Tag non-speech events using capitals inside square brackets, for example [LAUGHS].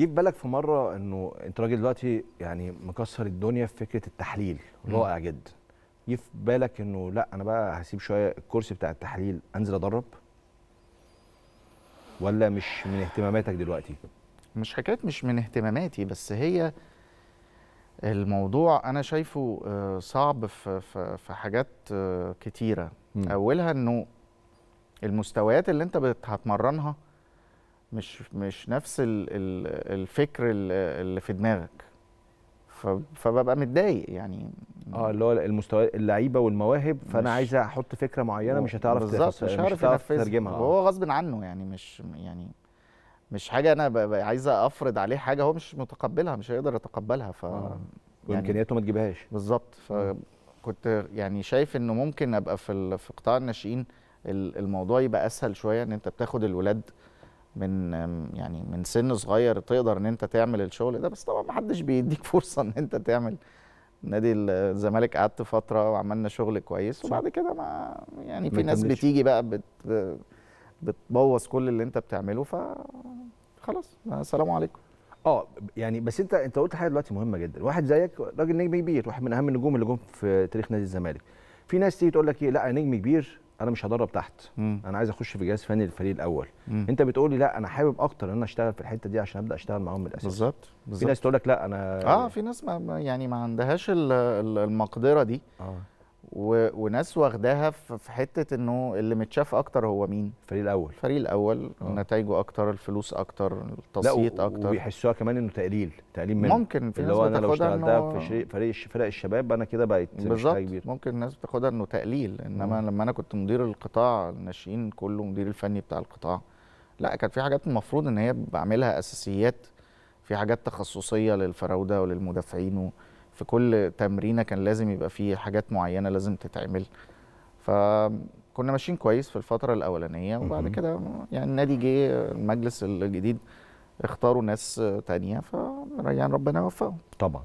جه في بالك في مره انه انت راجل دلوقتي يعني مكسر الدنيا في فكره التحليل رائع جدا جه في بالك انه لا انا بقى هسيب شويه الكرسي بتاع التحليل انزل ادرب ولا مش من اهتماماتك دلوقتي مش حكايه مش من اهتماماتي بس هي الموضوع انا شايفه آه، صعب في في حاجات آه، كتيره اولها انه المستويات اللي انت هتمرنها مش مش نفس الفكر اللي في دماغك فببقى متضايق يعني اه اللي هو المستوى اللعيبه والمواهب فانا عايز احط فكره معينه مش هتعرف بالظبط مش هعرف تترجمها وهو غصب عنه يعني مش يعني مش حاجه انا عايز افرض عليه حاجه هو مش متقبلها مش هيقدر يتقبلها ف آه. يعني وامكانياته يعني ما تجيبهاش بالظبط فكنت آه. يعني شايف انه ممكن ابقى في في قطاع الناشئين الموضوع يبقى اسهل شويه ان انت بتاخد الولاد من يعني من سن صغير تقدر ان انت تعمل الشغل ده بس طبعا ما حدش بيديك [LAUGHS] فرصه ان انت تعمل نادي الزمالك قعدت فتره وعملنا شغل كويس وبعد كده ما يعني في ناس بتيجي بقى بت بتبوظ كل اللي انت بتعمله ف خلاص السلام عليكم اه يعني بس انت انت قلت حاجه دلوقتي مهمه جدا واحد زيك راجل نجم كبير واحد من اهم النجوم اللي جم في تاريخ نادي الزمالك في ناس تيجي تقول لك ايه لا نجم كبير انا مش هدرب تحت مم. انا عايز اخش في جهاز فني للفريق الاول مم. انت بتقولي لا انا حابب اكتر ان انا اشتغل في الحته دي عشان ابدا اشتغل معاهم من الاساس بالظبط في ناس تقول لك لا انا اه في ناس ما يعني ما عندهاش المقدره دي آه. و... وناس واخداها في حته انه اللي متشاف اكتر هو مين؟ الفريق الاول الفريق الاول أوه. نتائجه اكتر الفلوس اكتر التصويت اكتر وبيحسوها كمان انه تقليل تقليل منه ممكن في اللي ناس هو انا لو اشتغلتها إنه... في فريق فرق الشباب انا كده بقيت بالظبط ممكن الناس بتاخدها انه تقليل انما مم. لما انا كنت مدير القطاع الناشئين كله مدير الفني بتاع القطاع لا كان في حاجات المفروض ان هي بعملها اساسيات في حاجات تخصصيه للفراوده وللمدافعين و... في كل تمرينه كان لازم يبقى فيه حاجات معينه لازم تتعمل فكنا ماشيين كويس في الفتره الاولانيه وبعد كده يعني النادي جه المجلس الجديد اختاروا ناس تانية ف يعني ربنا وفقهم طبعا